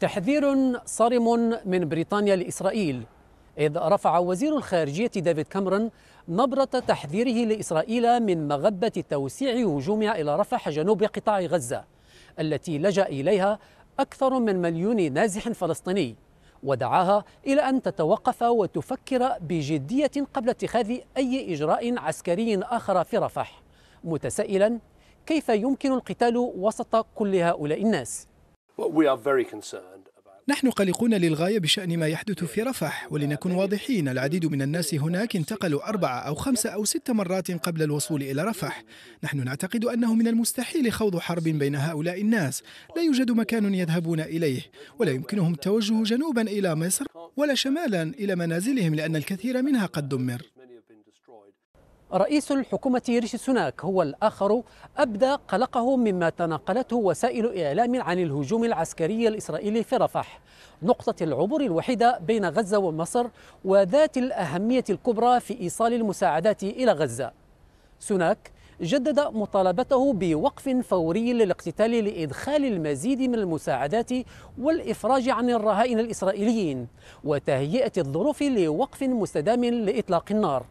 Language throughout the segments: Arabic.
تحذير صارم من بريطانيا لإسرائيل إذ رفع وزير الخارجية ديفيد كامرون نبرة تحذيره لإسرائيل من مغبة توسيع هجومها إلى رفح جنوب قطاع غزة التي لجأ إليها أكثر من مليون نازح فلسطيني ودعاها إلى أن تتوقف وتفكر بجدية قبل اتخاذ أي إجراء عسكري آخر في رفح متسائلا كيف يمكن القتال وسط كل هؤلاء الناس؟ نحن قلقون للغاية بشأن ما يحدث في رفح ولنكن واضحين العديد من الناس هناك انتقلوا أربعة أو خمسة أو ست مرات قبل الوصول إلى رفح نحن نعتقد أنه من المستحيل خوض حرب بين هؤلاء الناس لا يوجد مكان يذهبون إليه ولا يمكنهم التوجه جنوبا إلى مصر ولا شمالا إلى منازلهم لأن الكثير منها قد دمر رئيس الحكومة ريشي سوناك هو الآخر أبدى قلقه مما تناقلته وسائل إعلام عن الهجوم العسكري الإسرائيلي في رفح نقطة العبور الوحيدة بين غزة ومصر وذات الأهمية الكبرى في إيصال المساعدات إلى غزة سوناك جدد مطالبته بوقف فوري للاقتتال لادخال المزيد من المساعدات والافراج عن الرهائن الاسرائيليين وتهيئه الظروف لوقف مستدام لاطلاق النار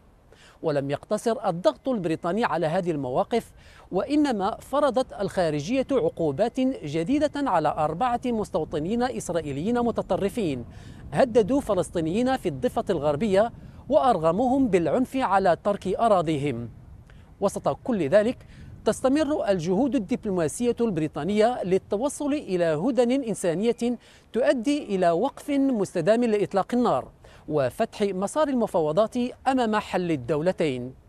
ولم يقتصر الضغط البريطاني على هذه المواقف وإنما فرضت الخارجية عقوبات جديدة على أربعة مستوطنين إسرائيليين متطرفين هددوا فلسطينيين في الضفة الغربية وأرغموهم بالعنف على ترك أراضيهم وسط كل ذلك تستمر الجهود الدبلوماسية البريطانية للتوصل إلى هدن إنسانية تؤدي إلى وقف مستدام لإطلاق النار وفتح مسار المفاوضات أمام حل الدولتين